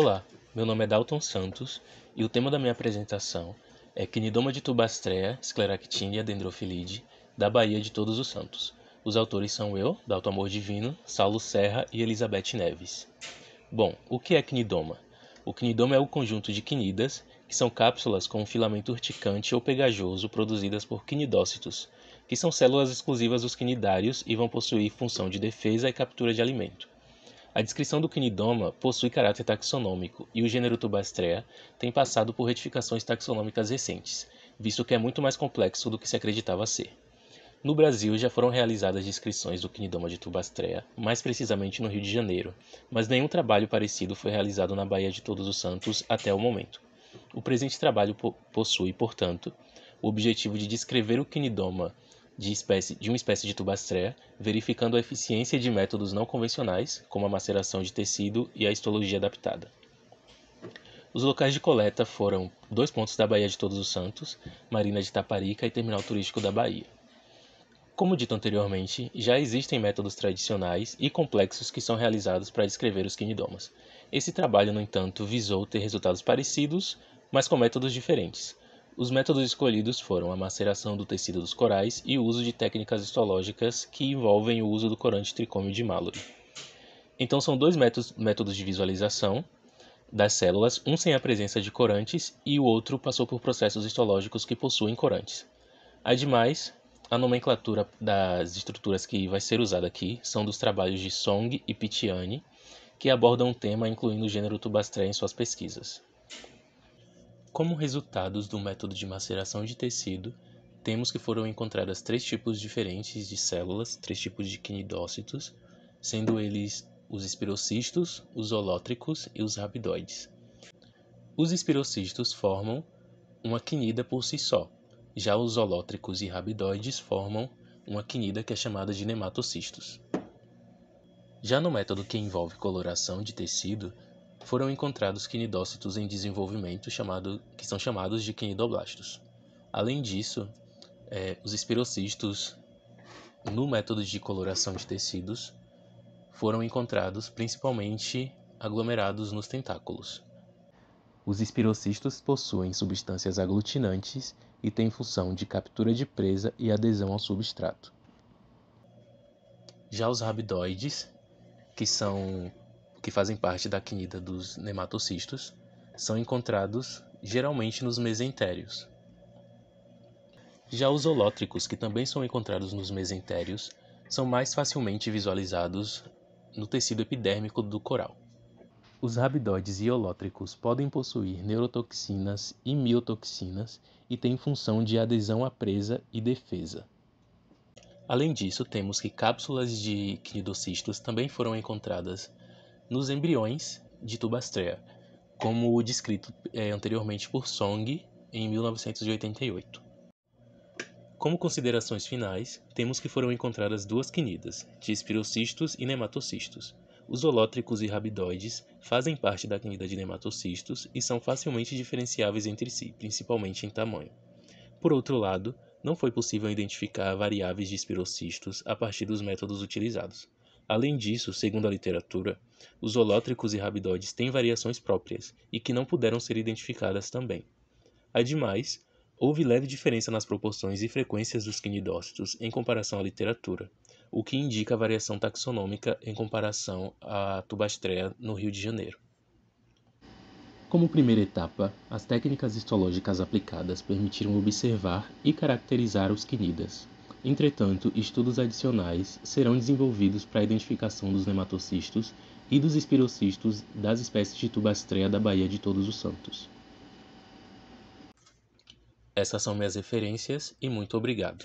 Olá, meu nome é Dalton Santos e o tema da minha apresentação é Quinidoma de Tubastrea, Scleractinia dendrofilide, da Bahia de Todos os Santos. Os autores são eu, Dalton Amor Divino, Saulo Serra e Elizabeth Neves. Bom, o que é quinidoma? O quinidoma é o conjunto de quinidas, que são cápsulas com um filamento urticante ou pegajoso produzidas por quinidócitos, que são células exclusivas dos quinidários e vão possuir função de defesa e captura de alimento. A descrição do Cnidoma possui caráter taxonômico e o gênero Tubastrea tem passado por retificações taxonômicas recentes, visto que é muito mais complexo do que se acreditava ser. No Brasil já foram realizadas descrições do Cnidoma de Tubastrea, mais precisamente no Rio de Janeiro, mas nenhum trabalho parecido foi realizado na Baía de Todos os Santos até o momento. O presente trabalho po possui, portanto, o objetivo de descrever o Cnidoma de, espécie, de uma espécie de tubastrea, verificando a eficiência de métodos não convencionais, como a maceração de tecido e a histologia adaptada. Os locais de coleta foram dois pontos da Baía de Todos os Santos, Marina de Taparica e Terminal Turístico da Bahia. Como dito anteriormente, já existem métodos tradicionais e complexos que são realizados para descrever os quinidomas. Esse trabalho, no entanto, visou ter resultados parecidos, mas com métodos diferentes, os métodos escolhidos foram a maceração do tecido dos corais e o uso de técnicas histológicas que envolvem o uso do corante tricômio de Mallory. Então são dois métodos, de visualização das células, um sem a presença de corantes e o outro passou por processos histológicos que possuem corantes. Ademais, a nomenclatura das estruturas que vai ser usada aqui são dos trabalhos de Song e Pitiani, que abordam o tema incluindo o gênero Tubastré em suas pesquisas. Como resultados do método de maceração de tecido, temos que foram encontradas três tipos diferentes de células, três tipos de quinidócitos, sendo eles os espirocistos, os holótricos e os rabidoides. Os espirocistos formam uma quinida por si só, já os holótricos e rabidoides formam uma quinida que é chamada de nematocistos. Já no método que envolve coloração de tecido, foram encontrados quinidócitos em desenvolvimento chamado, que são chamados de quinidoblastos. Além disso, é, os espirocistos no método de coloração de tecidos foram encontrados principalmente aglomerados nos tentáculos. Os espirocistos possuem substâncias aglutinantes e têm função de captura de presa e adesão ao substrato. Já os rabidoides, que são que fazem parte da quinida dos nematocistos, são encontrados geralmente nos mesentérios. Já os holótricos, que também são encontrados nos mesentérios, são mais facilmente visualizados no tecido epidérmico do coral. Os rabidoides e holótricos podem possuir neurotoxinas e miotoxinas e têm função de adesão à presa e defesa. Além disso, temos que cápsulas de quinidocistos também foram encontradas nos embriões de Tubastrea, como descrito é, anteriormente por Song em 1988. Como considerações finais, temos que foram encontradas duas quinidas, tispirocistos e nematocistos. Os olótricos e rabidoides fazem parte da quinida de nematocistos e são facilmente diferenciáveis entre si, principalmente em tamanho. Por outro lado, não foi possível identificar variáveis de espirocistos a partir dos métodos utilizados. Além disso, segundo a literatura, os holótricos e rabidoides têm variações próprias e que não puderam ser identificadas também. Ademais, houve leve diferença nas proporções e frequências dos quinidócitos em comparação à literatura, o que indica a variação taxonômica em comparação à tubastrea no Rio de Janeiro. Como primeira etapa, as técnicas histológicas aplicadas permitiram observar e caracterizar os quinidas, Entretanto, estudos adicionais serão desenvolvidos para a identificação dos nematocistos e dos espirocistos das espécies de tubastreia da Baía de Todos os Santos. Essas são minhas referências e muito obrigado.